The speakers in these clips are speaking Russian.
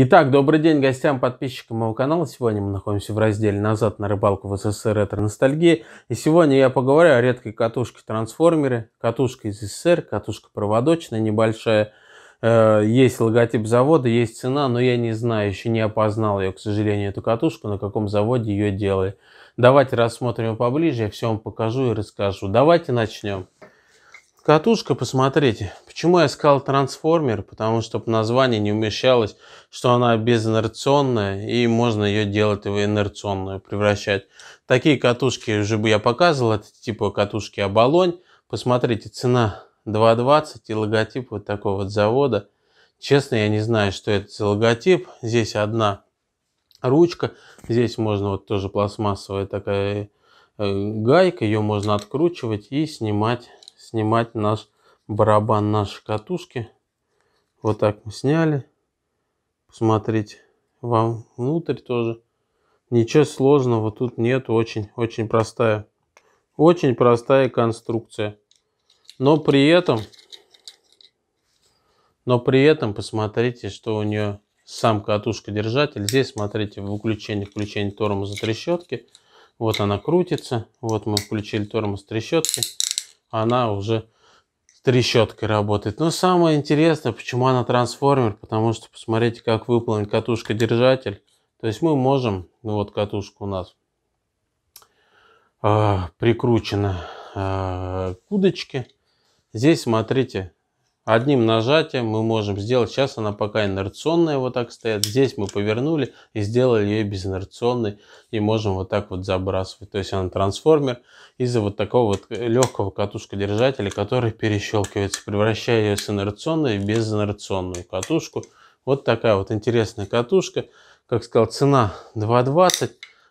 Итак, добрый день гостям, подписчикам моего канала. Сегодня мы находимся в разделе «Назад на рыбалку в СССР ретро-ностальгии». И сегодня я поговорю о редкой катушке-трансформере. Катушка из СССР, катушка проводочная, небольшая. Э, есть логотип завода, есть цена, но я не знаю, еще не опознал ее, к сожалению, эту катушку, на каком заводе ее делали. Давайте рассмотрим ее поближе, я все вам покажу и расскажу. Давайте начнем. Катушка, посмотрите. Почему я сказал трансформер? Потому что название не умещалось, что она безинерционная и можно ее делать в инерционную, превращать. Такие катушки уже бы я показывал, это типа катушки оболонь. Посмотрите, цена 2.20 и логотип вот такого вот завода. Честно, я не знаю, что это за логотип. Здесь одна ручка, здесь можно вот тоже пластмассовая такая э, гайка, ее можно откручивать и снимать снимать наш барабан, нашей катушки. Вот так мы сняли. Посмотрите, вам внутрь тоже. Ничего сложного тут нет, очень, очень простая. Очень простая конструкция. Но при этом, но при этом посмотрите, что у нее сам катушка-держатель. Здесь, смотрите, выключение, включение тормоза трещотки. Вот она крутится. Вот мы включили тормоз трещотки она уже с трещоткой работает. Но самое интересное, почему она трансформер, потому что посмотрите, как выполнен катушка-держатель. То есть мы можем, ну вот катушка у нас э, прикручена э, к удочке. Здесь, смотрите, Одним нажатием мы можем сделать, сейчас она пока инерционная вот так стоит, здесь мы повернули и сделали ее безинерционной и можем вот так вот забрасывать. То есть она трансформер из-за вот такого вот э, легкого катушка держателя, который перещелкивается, превращая ее с инерционной в безинерционную катушку. Вот такая вот интересная катушка, как сказал, цена 2.20,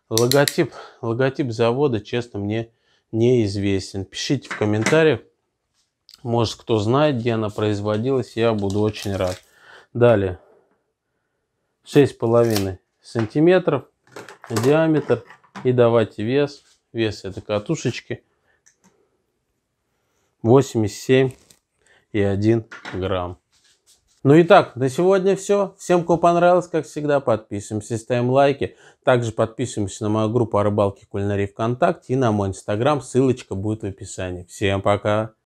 логотип, логотип завода, честно, мне неизвестен. Пишите в комментариях. Может, кто знает, где она производилась, я буду очень рад. Далее. 6,5 сантиметров диаметр. И давайте вес. Вес этой катушечки. 87,1 грамм. Ну и так, на сегодня все. Всем, кому понравилось, как всегда, подписываемся, ставим лайки. Также подписываемся на мою группу о рыбалке кулинарии ВКонтакте и на мой инстаграм. Ссылочка будет в описании. Всем пока!